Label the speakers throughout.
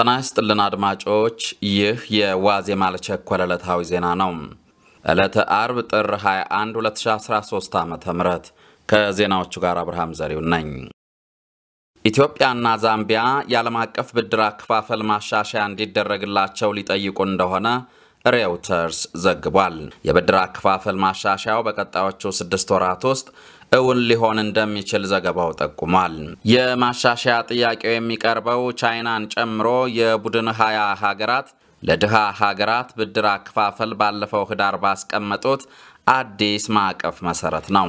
Speaker 1: ጤና ይስጥልን አድማጮች፣ ይህ የዋዜማ ለቸኮለ ዕለታዊ ዜና ነው። ዕለተ አርብ ጥር 21 2013 ዓ ም ከዜናዎቹ ጋር አብርሃም ዘሪው ነኝ። ኢትዮጵያና ዛምቢያ የዓለም አቀፍ ብድር አከፋፈል ማሻሻያ እንዲደረግላቸው ሊጠይቁ እንደሆነ ሬውተርስ ዘግቧል። የብድር አከፋፈል ማሻሻያው በቀጣዮቹ ስድስት ወራት ውስጥ እውን ሊሆን እንደሚችል ዘገባው ጠቁሟል። የማሻሻያ ጥያቄው የሚቀርበው ቻይናን ጨምሮ የቡድን ሀያ ሀገራት ለድሃ ሀገራት ብድር አከፋፈል ባለፈው ህዳር ባስቀመጡት አዲስ ማዕቀፍ መሰረት ነው።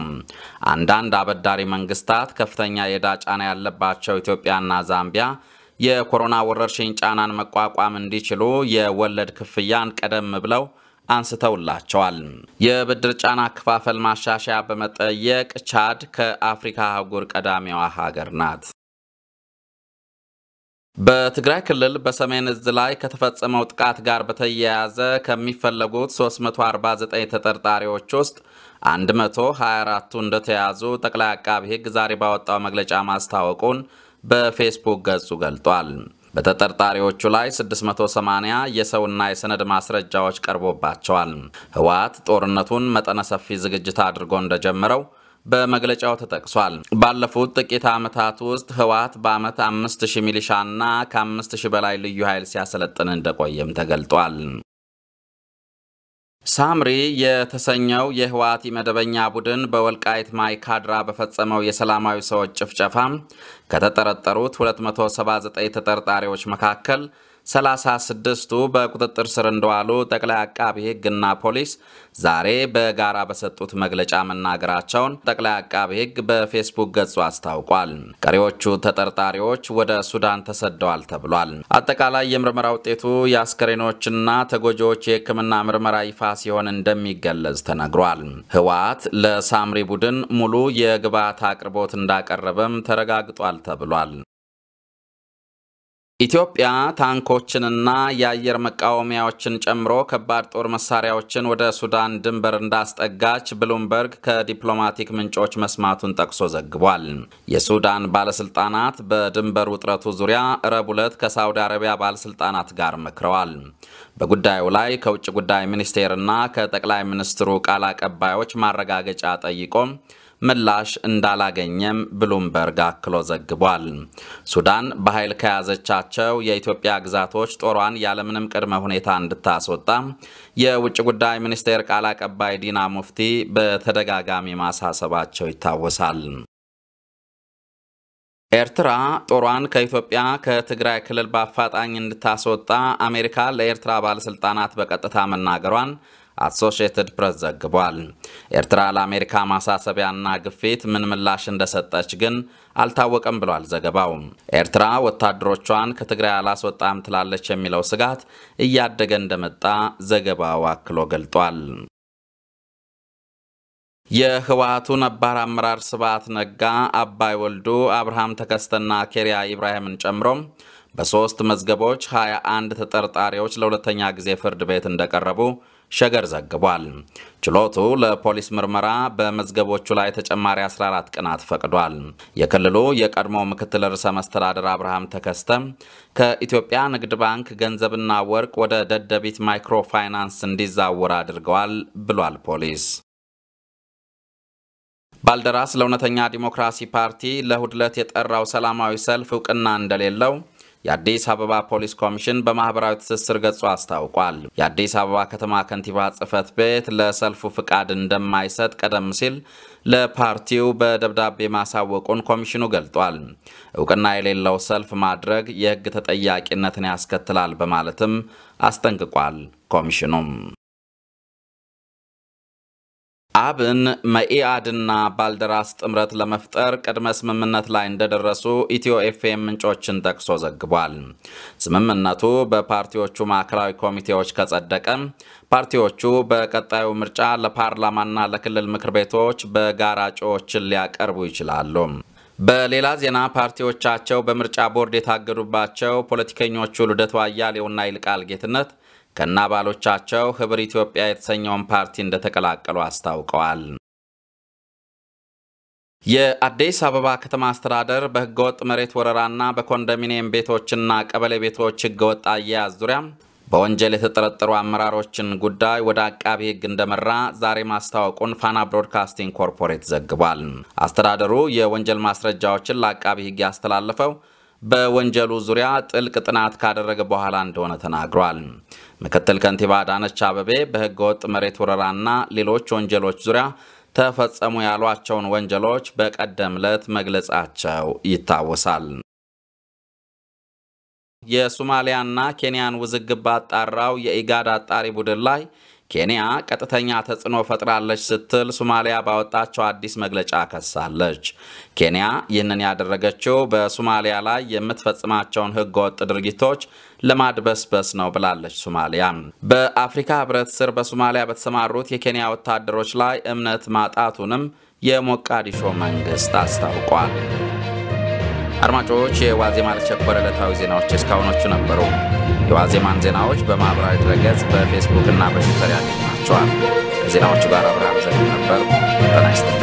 Speaker 1: አንዳንድ አበዳሪ መንግስታት ከፍተኛ የዕዳ ጫና ያለባቸው ኢትዮጵያና ዛምቢያ የኮሮና ወረርሽኝ ጫናን መቋቋም እንዲችሉ የወለድ ክፍያን ቀደም ብለው አንስተውላቸዋል። የብድር ጫና አከፋፈል ማሻሻያ በመጠየቅ ቻድ ከአፍሪካ አህጉር ቀዳሚዋ ሀገር ናት። በትግራይ ክልል በሰሜን እዝ ላይ ከተፈጸመው ጥቃት ጋር በተያያዘ ከሚፈለጉት 349 ተጠርጣሪዎች ውስጥ 124ቱ እንደተያዙ ጠቅላይ አቃቢ ሕግ ዛሬ ባወጣው መግለጫ ማስታወቁን በፌስቡክ ገጹ ገልጧል። በተጠርጣሪዎቹ ላይ 680 የሰውና የሰነድ ማስረጃዎች ቀርቦባቸዋል። ህወሓት ጦርነቱን መጠነ ሰፊ ዝግጅት አድርጎ እንደጀመረው በመግለጫው ተጠቅሷል። ባለፉት ጥቂት ዓመታት ውስጥ ህወሓት በዓመት 5000 ሚሊሻና ከ5000 በላይ ልዩ ኃይል ሲያሰለጥን እንደቆየም ተገልጧል። ሳምሪ የተሰኘው የህወሓት መደበኛ ቡድን በወልቃይት ማይካድራ በፈጸመው የሰላማዊ ሰዎች ጭፍጨፋ ከተጠረጠሩት 279 ተጠርጣሪዎች መካከል 36ቱ በቁጥጥር ስር እንደዋሉ ጠቅላይ አቃቢ ሕግና ፖሊስ ዛሬ በጋራ በሰጡት መግለጫ መናገራቸውን ጠቅላይ አቃቢ ሕግ በፌስቡክ ገጹ አስታውቋል። ቀሪዎቹ ተጠርጣሪዎች ወደ ሱዳን ተሰደዋል ተብሏል። አጠቃላይ የምርመራ ውጤቱ የአስከሬኖችና ተጎጂዎች የሕክምና ምርመራ ይፋ ሲሆን እንደሚገለጽ ተነግሯል። ህወሓት ለሳምሪ ቡድን ሙሉ የግብዓት አቅርቦት እንዳቀረበም ተረጋግጧል ተብሏል። ኢትዮጵያ ታንኮችንና የአየር መቃወሚያዎችን ጨምሮ ከባድ ጦር መሳሪያዎችን ወደ ሱዳን ድንበር እንዳስጠጋች ብሉምበርግ ከዲፕሎማቲክ ምንጮች መስማቱን ጠቅሶ ዘግቧል። የሱዳን ባለስልጣናት በድንበር ውጥረቱ ዙሪያ ረቡዕ ዕለት ከሳውዲ አረቢያ ባለስልጣናት ጋር መክረዋል። በጉዳዩ ላይ ከውጭ ጉዳይ ሚኒስቴርና ከጠቅላይ ሚኒስትሩ ቃል አቀባዮች ማረጋገጫ ጠይቆም ምላሽ እንዳላገኘም ብሉምበርግ አክሎ ዘግቧል። ሱዳን በኃይል ከያዘቻቸው የኢትዮጵያ ግዛቶች ጦሯን ያለምንም ቅድመ ሁኔታ እንድታስወጣ የውጭ ጉዳይ ሚኒስቴር ቃል አቀባይ ዲና ሙፍቲ በተደጋጋሚ ማሳሰባቸው ይታወሳል። ኤርትራ ጦሯን ከኢትዮጵያ ከትግራይ ክልል በአፋጣኝ እንድታስወጣ አሜሪካ ለኤርትራ ባለሥልጣናት በቀጥታ መናገሯን አሶሺየትድ ፕሬስ ዘግቧል። ኤርትራ ለአሜሪካ ማሳሰቢያና ግፊት ምን ምላሽ እንደሰጠች ግን አልታወቀም ብሏል ዘገባው። ኤርትራ ወታደሮቿን ከትግራይ አላስወጣም ትላለች የሚለው ስጋት እያደገ እንደመጣ ዘገባው አክሎ ገልጧል። የህወሓቱ ነባር አመራር ስባት ነጋ፣ አባይ ወልዱ፣ አብርሃም ተከስተና ኬሪያ ኢብራሂምን ጨምሮ በሶስት መዝገቦች 21 ተጠርጣሪዎች ለሁለተኛ ጊዜ ፍርድ ቤት እንደቀረቡ ሸገር ዘግቧል። ችሎቱ ለፖሊስ ምርመራ በመዝገቦቹ ላይ ተጨማሪ 14 ቀናት ፈቅዷል። የክልሉ የቀድሞ ምክትል ርዕሰ መስተዳደር አብርሃም ተከስተ ከኢትዮጵያ ንግድ ባንክ ገንዘብና ወርቅ ወደ ደደቢት ማይክሮ ፋይናንስ እንዲዛወር አድርገዋል ብሏል ፖሊስ። ባልደራስ ለእውነተኛ ዲሞክራሲ ፓርቲ ለሁድለት የጠራው ሰላማዊ ሰልፍ እውቅና እንደሌለው የአዲስ አበባ ፖሊስ ኮሚሽን በማህበራዊ ትስስር ገጹ አስታውቋል። የአዲስ አበባ ከተማ ከንቲባ ጽህፈት ቤት ለሰልፉ ፍቃድ እንደማይሰጥ ቀደም ሲል ለፓርቲው በደብዳቤ ማሳወቁን ኮሚሽኑ ገልጧል። እውቅና የሌለው ሰልፍ ማድረግ የህግ ተጠያቂነትን ያስከትላል በማለትም አስጠንቅቋል። ኮሚሽኑም አብን መኢአድና ባልደራስ ጥምረት ለመፍጠር ቅድመ ስምምነት ላይ እንደደረሱ ኢትዮ ኤፍኤም ምንጮችን ጠቅሶ ዘግቧል። ስምምነቱ በፓርቲዎቹ ማዕከላዊ ኮሚቴዎች ከጸደቀ ፓርቲዎቹ በቀጣዩ ምርጫ ለፓርላማና ለክልል ምክር ቤቶች በጋራ እጩዎችን ሊያቀርቡ ይችላሉ። በሌላ ዜና ፓርቲዎቻቸው በምርጫ ቦርድ የታገዱባቸው ፖለቲከኞቹ ልደቱ አያሌውና ይልቃል ጌትነት ከና አባሎቻቸው ህብር ኢትዮጵያ የተሰኘውን ፓርቲ እንደተቀላቀሉ አስታውቀዋል። የአዲስ አበባ ከተማ አስተዳደር በህገወጥ መሬት ወረራና በኮንዶሚኒየም ቤቶችና ቀበሌ ቤቶች ህገወጥ አያያዝ ዙሪያ በወንጀል የተጠረጠሩ አመራሮችን ጉዳይ ወደ አቃቢ ህግ እንደመራ ዛሬ ማስታወቁን ፋና ብሮድካስቲንግ ኮርፖሬት ዘግቧል። አስተዳደሩ የወንጀል ማስረጃዎችን ለአቃቢ ህግ ያስተላለፈው በወንጀሉ ዙሪያ ጥልቅ ጥናት ካደረገ በኋላ እንደሆነ ተናግሯል። ምክትል ከንቲባ አዳነች አበቤ በህገወጥ መሬት ወረራና ሌሎች ወንጀሎች ዙሪያ ተፈጸሙ ያሏቸውን ወንጀሎች በቀደም ዕለት መግለጻቸው ይታወሳል። የሶማሊያና ኬንያን ውዝግብ ባጣራው የኢጋድ አጣሪ ቡድን ላይ ኬንያ ቀጥተኛ ተጽዕኖ ፈጥራለች ስትል ሶማሊያ ባወጣቸው አዲስ መግለጫ ከሳለች። ኬንያ ይህንን ያደረገችው በሶማሊያ ላይ የምትፈጽማቸውን ወጥ ድርጊቶች ለማድበስበስ ነው ብላለች። ሶማሊያ በአፍሪካ ህብረት ስር በሶማሊያ በተሰማሩት የኬንያ ወታደሮች ላይ እምነት ማጣቱንም የሞቃዲሾ መንግስት አስታውቋል። አድማጮች የዋዜማ አልቸኮረ ዕለታዊ ዜናዎች እስካሁኖቹ ነበሩ። የዋዜማን ዜናዎች በማኅበራዊ ድረገጽ በፌስቡክ እና በትዊተር ያገኟቸዋል። ከዜናዎቹ ጋር አብርሃም ዘሪሁን ነበር። ጤና ይስጥልኝ።